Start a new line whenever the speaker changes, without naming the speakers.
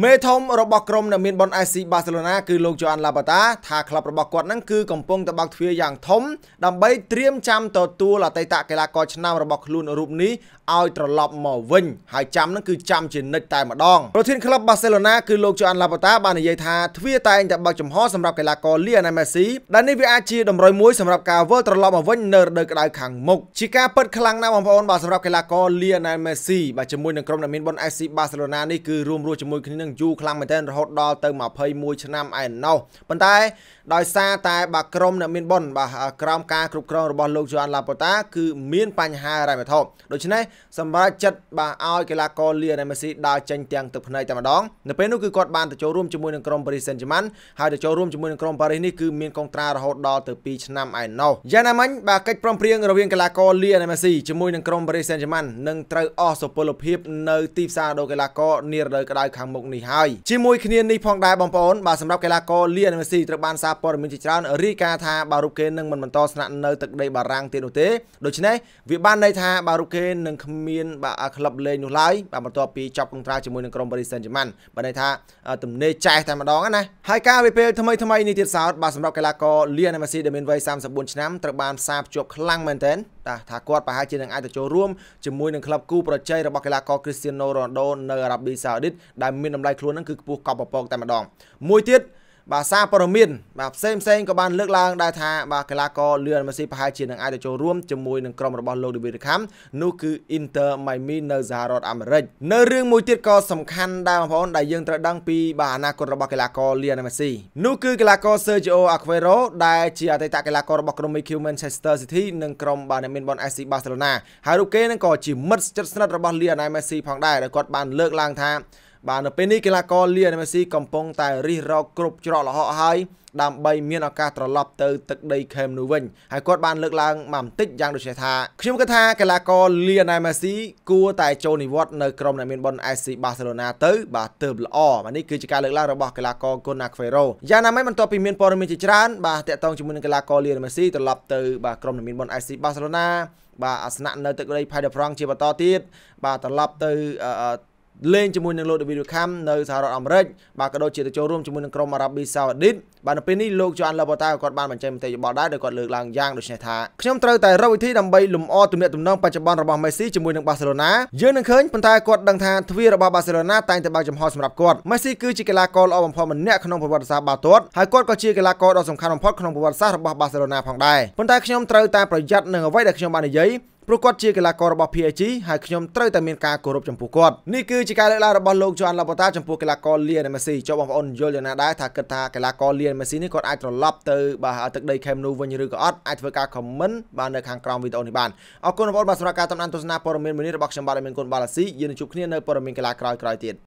មេធំរបស់ក្រុមដែលមានប៉ុន SC បាសេឡូណាគឺលោកជូអានឡាបាតាថាក្លឹបរបស់គាត់នឹងគឺកំពុងតែបើកទ្វារយ៉ាងធំដើម្បីត្រៀមចាំទទួលអតីតកីឡាករឆ្នាំរបស់ខ្លួនរូបនេះឲ្យត្រឡប់មកវិញហើយចាំនឹងគឺចាំជានិច្ចតែម្ដងប្រធានក្លឹបបាសេឡូណាគឺលោកជូអានឡាបាតាបាននិយាយថាទ្វារតែងតែបើកចំហសម្រាប់កីឡាករលីអាណាមេស៊ីដែលនេះវាអាចជាតម្រុយមួយសម្រាប់ការវិលត្រឡប់មកវិញនៅរដូវក្តៅខាងមុខជាការពិតខ្លាំងណាស់បងប្អូនបាទសម្រាប់កីឡាករលីអាណាមេស៊ីបាទជាមួយនឹងក្រុមដែលមានប៉ុន SC បាសេឡូណានេះគឺរួមរស់ជាមួយគ្នានឹងយូរខ្លាំងមែនទែនរហូតដល់ទៅ21ឆ្នាំឯណោះប៉ុន្តែដោយសារតែបាទក្រុមអ្នកមានបុនបាទក្រោមការគ្រប់គ្រងរបស់លោកយូអានឡាប៉ូតាគឺមានបញ្ហារ៉ៃវត្ថុដូច្នេះសម្រាប់ចិត្តបាទឲ្យកីឡាករលីណេមេស៊ីដើរចេញទាំងទឹកភ្នែកតែម្ដងនៅពេលនោះគឺគាត់បានទៅចូលរួមជាមួយនឹងក្រុមប៉ារីសសែនជឺម៉ាន់ហើយទៅចូលរួមជាមួយនឹងក្រុមប៉ារីសនេះគឺមានកងត្រារហូតដល់ទៅ2ឆ្នាំឯណោះយ៉ាងណាមិញបាទកិច្ចព្រមព្រៀងរវាងកីឡាករលីណេមេស៊ីជាមួយនឹងក្រុមប៉ារីសសែនជឺម៉ាន់នឹងត្រូវអស់សុពលភាពនៅទីផ្សារដូកីឡាករនារដូវក្តៅខាងមុខនេះហើយជាមួយគ្នានេះផងដែរបងប្អូនបាទសម្រាប់កីឡាករលីអានមេស៊ីត្រូវបានសារព័ត៌មានជាច្រើនរាយការណ៍ថាបាទរូបគេនឹងមិនបន្តស្នាក់នៅទឹកដីបារាំងទៀតនោះទេដូច្នេះវាបានន័យថាបាទរូបគេនឹងគ្មានបាទក្លឹបលេងនោះឡើយបាទបន្ទាប់ពីចប់កុងត្រាជាមួយនឹងក្រុម Paris Saint-Germain បាទន័យថាទំនេរចាស់តែម្ដងណាហើយការវាពេលថ្មីថ្មីនេះទៀតសោតបាទសម្រាប់កីឡាករលីអានមេស៊ីដែលមានវ័យ34ឆ្នាំត្រូវបានផ្សារភ្ជាប់ខ្លាំងមែនទែនតាថាគាត់ប្រហែលជានឹងអាចទៅចូលរួមជាមួយនឹងក្លឹបគូប្រជែងរបស់កីឡាករ Cristiano Ronaldo នៅអារ៉ាប៊ីសាអូឌីតដែលមានតម្លៃខ្លួននឹងគឺខ្ពស់កប់ពពកតែម្ដងមួយទៀតបាទសារព័ត៌មាន បាទផ្សេងផ្សេងក៏បានលើកឡើងដែរថាបាទកីឡាករលីអនមេស៊ីប្រហែលជានឹងអាចទៅចូលរួមជាមួយនឹងក្រុមរបស់លោកឌីវីដខាំនោះគឺ Inter Miami នៅសហរដ្ឋអាមេរិកនៅរឿងមួយទៀតក៏សំខាន់ដែរបងប្អូនដែលយើងត្រូវដឹងពី បាទអនាគតរបស់កីឡាករលីអនមេស៊ីនោះគឺកីឡាករ Sergio Aguero ដែលជាអតីតកីឡាកររបស់ក្រុម MQ Manchester City និងក្រុមបាទអ្នកមានបន SC Barcelona ហើយរូបគេនឹងក៏ជាមិត្តជិតស្និទ្ធរបស់លីអនមេស៊ីផងដែរដែលគាត់បានលើកឡើងថាបាទនៅពេលនេះកីឡាករលីអាមេស៊ីកំពុងតែរិះរកគ្រប់ច្រកល្ហកហើយដើម្បីមានឱកាសត្រឡប់ទៅទឹកដីខេមនូវិញហើយគាត់បានលើកឡើងមកបន្តិចយ៉ាងដូចនេះថាខ្ញុំគិតថាកីឡាករលីណែមេស៊ីគួរតែចូលនិវត្តន៍នៅក្រុមអ្នកមានបុណ្យ SC បាសេឡូណាទៅបាទទើបល្អបាទនេះគឺជាការលើកឡើងរបស់កីឡាករគុនណាខ្វេរ៉ូយ៉ាងណាមិញបន្ទាប់ពីមានព័ត៌មានជាច្រើន បាទតាក់ទងជាមួយនឹងកីឡាករលីណែមេស៊ីត្រឡប់ទៅបាទក្រុមអ្នកមានបុណ្យ SC បាសេឡូណាបាទអាសនៈនៅទឹកដីផៃដេប្រង់ជាបន្តទៀតបាទត្រឡប់ទៅលេងជាមួយនឹងលោក David Beckham នៅសហរដ្ឋអាមេរិកបាទក៏ដូចជាទៅចូលរួមជាមួយនឹងក្រុម Arabia Saudita បាទនៅពេលនេះលោក Joan Laporta ក៏គាត់បានបញ្ចេញមតិយោបល់ដែរដោយគាត់លើកឡើងយ៉ាងដូចនេះថាខ្ញុំត្រូវតែរកវិធីដើម្បីលំអទំនាក់ទំនងបច្ចុប្បន្នរបស់ Messi ជាមួយនឹង Barcelona យើងនឹងឃើញប៉ុន្តែគាត់ដឹងថាទ្វាររបស់ Barcelona តែងតែបើកចំហសម្រាប់គាត់ Messi គឺជាកីឡាករល្អបំផុតម្នាក់ក្នុងប្រវត្តិសាស្ត្របាល់ទាត់ហើយគាត់ក៏ជាកីឡាករដ៏សំខាន់បំផុតក្នុងប្រវត្តិសាស្ត្ររបស់ Barcelona ផងដែរប៉ុន្តែខ្ញុំត្រូវតែប្រយ័ត្ននឹងអ្វីដែលខ្ញុំបាននិយាយព្រោះគាត់ជាកីឡាកររបស់ PSG ហើយខ្ញុំត្រូវតែមានការគោរពចំពោះគាត់នេះគឺជាការលើកឡើងរបស់លោក Joan Laporta ចំពោះកីឡាករ Lionel Messi ចូលបងប្អូនយល់យ៉ាងណាដែរថាគិតថាកីឡាករ Lionel Messi នេះគាត់អាចត្រឡប់ទៅបាទទឹកដី Camp Nou វិញឬក៏អត់អាចធ្វើការ comment បាទនៅខាងក្រោមវីដេអូនេះបានអរគុណបងប្អូនបាទសម្រាប់ការតាមដានទស្សនាព័ត៌មានមួយនេះរបស់ខ្ញុំបាទមានគុណបាឡាស៊ីយើងនឹងជួបគ្នានៅព័ត៌មានកីឡាក្រោយៗទៀត